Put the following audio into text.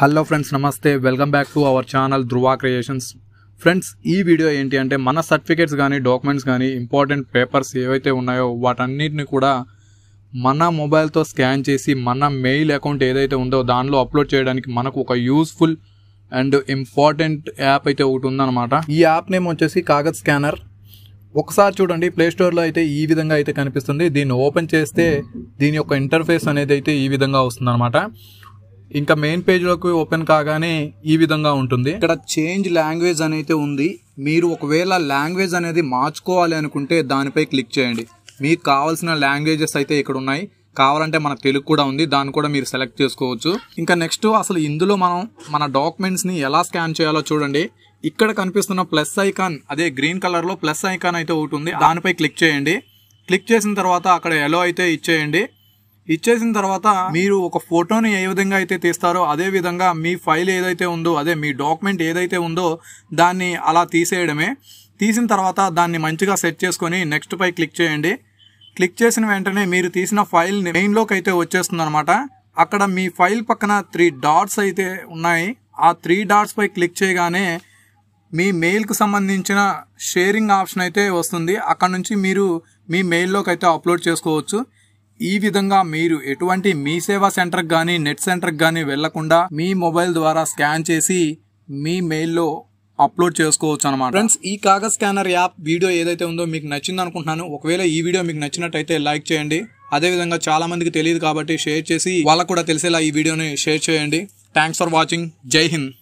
hello friends నమస్తే welcome back to our channel Dhruva creations friends ఈ video ఏంటి అంటే మన సర్టిఫికేట్స్ కానీ డాక్యుమెంట్స్ కానీ ఇంపార్టెంట్ పేపర్స్ ఏవైతే ఉన్నాయో వాటన్నిటిని కూడా మన మొబైల్తో స్కాన్ చేసి మన మెయిల్ అకౌంట్ ఏదైతే ఉందో దానిలో అప్లోడ్ చేయడానికి మనకు ఒక యూస్ఫుల్ అండ్ ఇంపార్టెంట్ యాప్ అయితే ఒకటి ఉందన్నమాట ఈ యాప్ నేమ్ వచ్చేసి కాగజ్ స్కానర్ ఒకసారి చూడండి ప్లే స్టోర్లో అయితే ఈ విధంగా అయితే కనిపిస్తుంది దీన్ని ఓపెన్ చేస్తే దీని యొక్క ఇంటర్ఫేస్ అనేది అయితే ఈ విధంగా వస్తుందన్నమాట ఇంకా మెయిన్ పేజ్లోకి ఓపెన్ కాగానే ఈ విధంగా ఉంటుంది ఇక్కడ చేంజ్ లాంగ్వేజ్ అనేది ఉంది మీరు ఒకవేళ లాంగ్వేజ్ అనేది మార్చుకోవాలి అనుకుంటే దానిపై క్లిక్ చేయండి మీకు కావాల్సిన లాంగ్వేజెస్ అయితే ఇక్కడ ఉన్నాయి కావాలంటే మన తెలుగు కూడా ఉంది దాన్ని కూడా మీరు సెలెక్ట్ చేసుకోవచ్చు ఇంకా నెక్స్ట్ అసలు ఇందులో మనం మన డాక్యుమెంట్స్ని ఎలా స్కాన్ చేయాలో చూడండి ఇక్కడ కనిపిస్తున్న ప్లస్ ఐకాన్ అదే గ్రీన్ కలర్లో ప్లస్ ఐకాన్ అయితే ఒకటి ఉంది దానిపై క్లిక్ చేయండి క్లిక్ చేసిన తర్వాత అక్కడ ఎలో అయితే ఇచ్చేయండి ఇచ్చేసిన తర్వాత మీరు ఒక ఫోటోని ఏ విధంగా అయితే తీస్తారో అదే విధంగా మీ ఫైల్ ఏదైతే ఉందో అదే మీ డాక్యుమెంట్ ఏదైతే ఉందో దాన్ని అలా తీసేయడమే తీసిన తర్వాత దాన్ని మంచిగా సెట్ చేసుకొని నెక్స్ట్ పై క్లిక్ చేయండి క్లిక్ చేసిన వెంటనే మీరు తీసిన ఫైల్ మెయిన్లోకి అయితే వచ్చేస్తుంది అనమాట అక్కడ మీ ఫైల్ పక్కన త్రీ డాట్స్ అయితే ఉన్నాయి ఆ త్రీ డాట్స్ పై క్లిక్ చేయగానే మీ మెయిల్కు సంబంధించిన షేరింగ్ ఆప్షన్ అయితే వస్తుంది అక్కడ నుంచి మీరు మీ మెయిల్లోకి అయితే అప్లోడ్ చేసుకోవచ్చు ఈ విధంగా మీరు ఎటువంటి మీ సేవా సెంటర్కి కానీ నెట్ సెంటర్కి కానీ వెళ్లకుండా మీ మొబైల్ ద్వారా స్కాన్ చేసి మీ మెయిల్లో అప్లోడ్ చేసుకోవచ్చు అనమాట ఫ్రెండ్స్ ఈ కాగజ్ స్కానర్ యాప్ వీడియో ఏదైతే ఉందో మీకు నచ్చింది అనుకుంటున్నాను ఒకవేళ ఈ వీడియో మీకు నచ్చినట్టయితే లైక్ చేయండి అదేవిధంగా చాలా మందికి తెలియదు కాబట్టి షేర్ చేసి వాళ్ళకు కూడా తెలిసేలా ఈ వీడియోని షేర్ చేయండి థ్యాంక్స్ ఫర్ వాచింగ్ జై హింద్